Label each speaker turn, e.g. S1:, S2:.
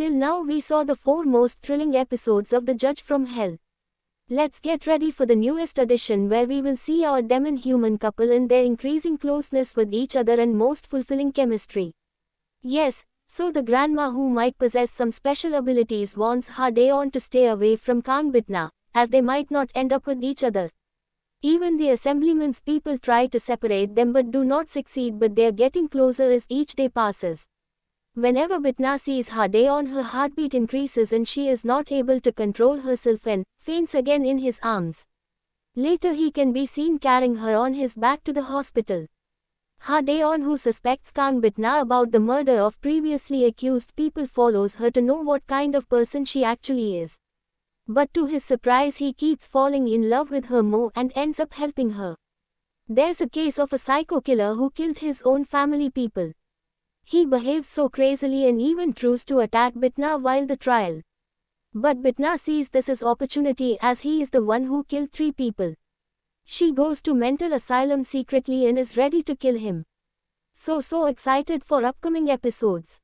S1: Till now we saw the four most thrilling episodes of The Judge from Hell. Let's get ready for the newest edition where we will see our demon human couple in their increasing closeness with each other and most fulfilling chemistry. Yes, so the grandma who might possess some special abilities wants Hadeon to stay away from Kangbitna, as they might not end up with each other. Even the assemblyman's people try to separate them but do not succeed but they are getting closer as each day passes. Whenever Bitna sees her on her heartbeat increases and she is not able to control herself and faints again in his arms. Later he can be seen carrying her on his back to the hospital. Hadeon who suspects Kang Bitna about the murder of previously accused people follows her to know what kind of person she actually is. But to his surprise he keeps falling in love with her more and ends up helping her. There's a case of a psycho killer who killed his own family people. He behaves so crazily and even tries to attack Bitna while the trial. But Bitna sees this as opportunity as he is the one who killed three people. She goes to mental asylum secretly and is ready to kill him. So so excited for upcoming episodes.